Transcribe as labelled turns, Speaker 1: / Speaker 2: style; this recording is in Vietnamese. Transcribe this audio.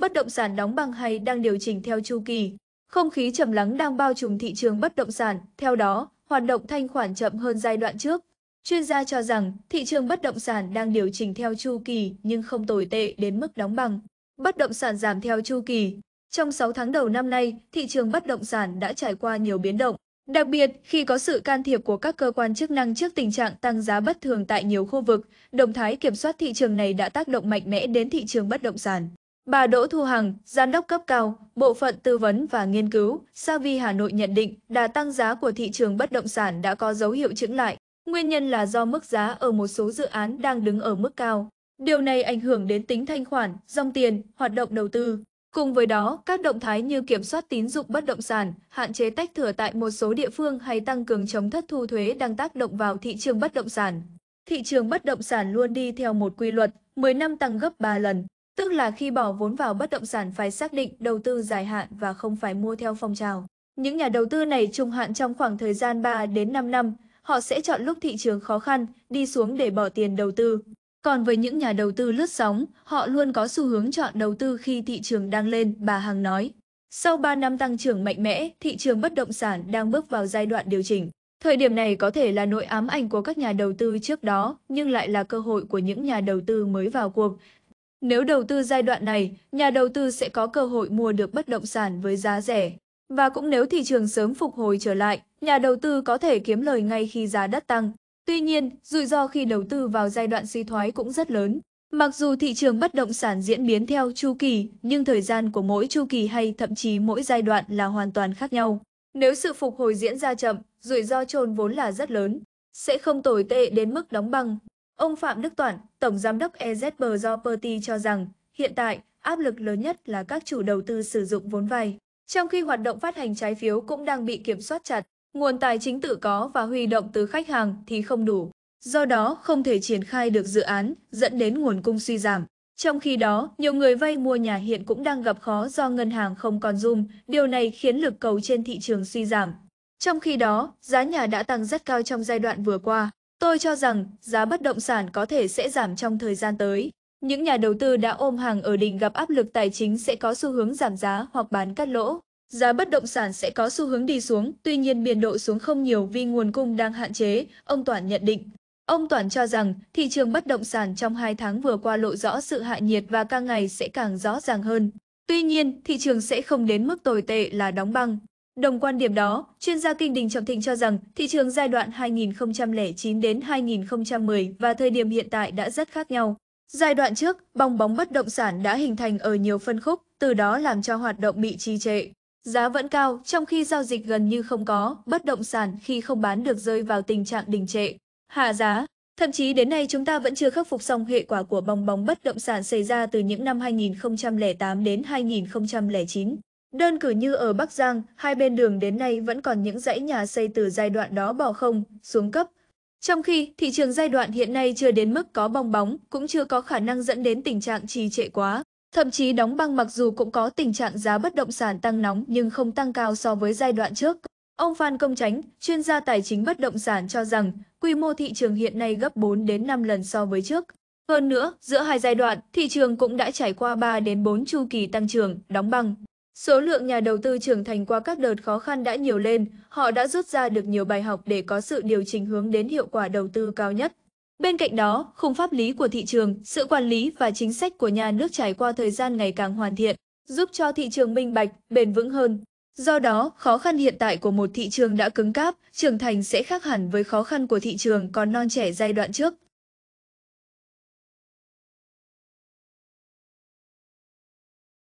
Speaker 1: bất động sản đóng băng hay đang điều chỉnh theo chu kỳ. Không khí trầm lắng đang bao trùm thị trường bất động sản, theo đó, hoạt động thanh khoản chậm hơn giai đoạn trước. Chuyên gia cho rằng thị trường bất động sản đang điều chỉnh theo chu kỳ nhưng không tồi tệ đến mức đóng băng. Bất động sản giảm theo chu kỳ. Trong 6 tháng đầu năm nay, thị trường bất động sản đã trải qua nhiều biến động. Đặc biệt, khi có sự can thiệp của các cơ quan chức năng trước tình trạng tăng giá bất thường tại nhiều khu vực, động thái kiểm soát thị trường này đã tác động mạnh mẽ đến thị trường bất động sản. Bà Đỗ Thu Hằng, giám đốc cấp cao, bộ phận tư vấn và nghiên cứu, Savi Hà Nội nhận định đà tăng giá của thị trường bất động sản đã có dấu hiệu chững lại. Nguyên nhân là do mức giá ở một số dự án đang đứng ở mức cao. Điều này ảnh hưởng đến tính thanh khoản, dòng tiền, hoạt động đầu tư. Cùng với đó, các động thái như kiểm soát tín dụng bất động sản, hạn chế tách thửa tại một số địa phương hay tăng cường chống thất thu thuế đang tác động vào thị trường bất động sản. Thị trường bất động sản luôn đi theo một quy luật, 10 năm tăng gấp 3 lần. Tức là khi bỏ vốn vào bất động sản phải xác định đầu tư dài hạn và không phải mua theo phong trào. Những nhà đầu tư này trung hạn trong khoảng thời gian 3 đến 5 năm, họ sẽ chọn lúc thị trường khó khăn, đi xuống để bỏ tiền đầu tư. Còn với những nhà đầu tư lướt sóng, họ luôn có xu hướng chọn đầu tư khi thị trường đang lên, bà Hằng nói. Sau 3 năm tăng trưởng mạnh mẽ, thị trường bất động sản đang bước vào giai đoạn điều chỉnh. Thời điểm này có thể là nội ám ảnh của các nhà đầu tư trước đó, nhưng lại là cơ hội của những nhà đầu tư mới vào cuộc, nếu đầu tư giai đoạn này, nhà đầu tư sẽ có cơ hội mua được bất động sản với giá rẻ. Và cũng nếu thị trường sớm phục hồi trở lại, nhà đầu tư có thể kiếm lời ngay khi giá đất tăng. Tuy nhiên, rủi ro khi đầu tư vào giai đoạn suy thoái cũng rất lớn. Mặc dù thị trường bất động sản diễn biến theo chu kỳ, nhưng thời gian của mỗi chu kỳ hay thậm chí mỗi giai đoạn là hoàn toàn khác nhau. Nếu sự phục hồi diễn ra chậm, rủi ro trồn vốn là rất lớn, sẽ không tồi tệ đến mức đóng băng. Ông Phạm Đức Toản, Tổng Giám đốc EZB Property cho rằng, hiện tại, áp lực lớn nhất là các chủ đầu tư sử dụng vốn vay. Trong khi hoạt động phát hành trái phiếu cũng đang bị kiểm soát chặt, nguồn tài chính tự có và huy động từ khách hàng thì không đủ. Do đó, không thể triển khai được dự án, dẫn đến nguồn cung suy giảm. Trong khi đó, nhiều người vay mua nhà hiện cũng đang gặp khó do ngân hàng không còn zoom, điều này khiến lực cầu trên thị trường suy giảm. Trong khi đó, giá nhà đã tăng rất cao trong giai đoạn vừa qua. Tôi cho rằng giá bất động sản có thể sẽ giảm trong thời gian tới. Những nhà đầu tư đã ôm hàng ở đỉnh gặp áp lực tài chính sẽ có xu hướng giảm giá hoặc bán cắt lỗ. Giá bất động sản sẽ có xu hướng đi xuống, tuy nhiên biên độ xuống không nhiều vì nguồn cung đang hạn chế, ông Toản nhận định. Ông Toản cho rằng thị trường bất động sản trong hai tháng vừa qua lộ rõ sự hạ nhiệt và càng ngày sẽ càng rõ ràng hơn. Tuy nhiên, thị trường sẽ không đến mức tồi tệ là đóng băng. Đồng quan điểm đó, chuyên gia kinh đình Trọng Thịnh cho rằng thị trường giai đoạn 2009 đến 2010 và thời điểm hiện tại đã rất khác nhau. Giai đoạn trước, bong bóng bất động sản đã hình thành ở nhiều phân khúc, từ đó làm cho hoạt động bị trì trệ. Giá vẫn cao, trong khi giao dịch gần như không có, bất động sản khi không bán được rơi vào tình trạng đình trệ, hạ giá. Thậm chí đến nay chúng ta vẫn chưa khắc phục xong hệ quả của bong bóng bất động sản xảy ra từ những năm 2008 đến 2009. Đơn cử như ở Bắc Giang, hai bên đường đến nay vẫn còn những dãy nhà xây từ giai đoạn đó bỏ không, xuống cấp. Trong khi, thị trường giai đoạn hiện nay chưa đến mức có bong bóng, cũng chưa có khả năng dẫn đến tình trạng trì trệ quá. Thậm chí đóng băng mặc dù cũng có tình trạng giá bất động sản tăng nóng nhưng không tăng cao so với giai đoạn trước. Ông Phan Công Tránh, chuyên gia tài chính bất động sản cho rằng quy mô thị trường hiện nay gấp 4 đến 5 lần so với trước. Hơn nữa, giữa hai giai đoạn, thị trường cũng đã trải qua 3 đến 4 chu kỳ tăng trưởng, đóng băng. Số lượng nhà đầu tư trưởng thành qua các đợt khó khăn đã nhiều lên, họ đã rút ra được nhiều bài học để có sự điều chỉnh hướng đến hiệu quả đầu tư cao nhất. Bên cạnh đó, khung pháp lý của thị trường, sự quản lý và chính sách của nhà nước trải qua thời gian ngày càng hoàn thiện, giúp cho thị trường minh bạch, bền vững hơn. Do đó, khó khăn hiện tại của một thị trường đã cứng cáp, trưởng thành sẽ khác hẳn với khó khăn của thị trường còn non trẻ giai đoạn trước.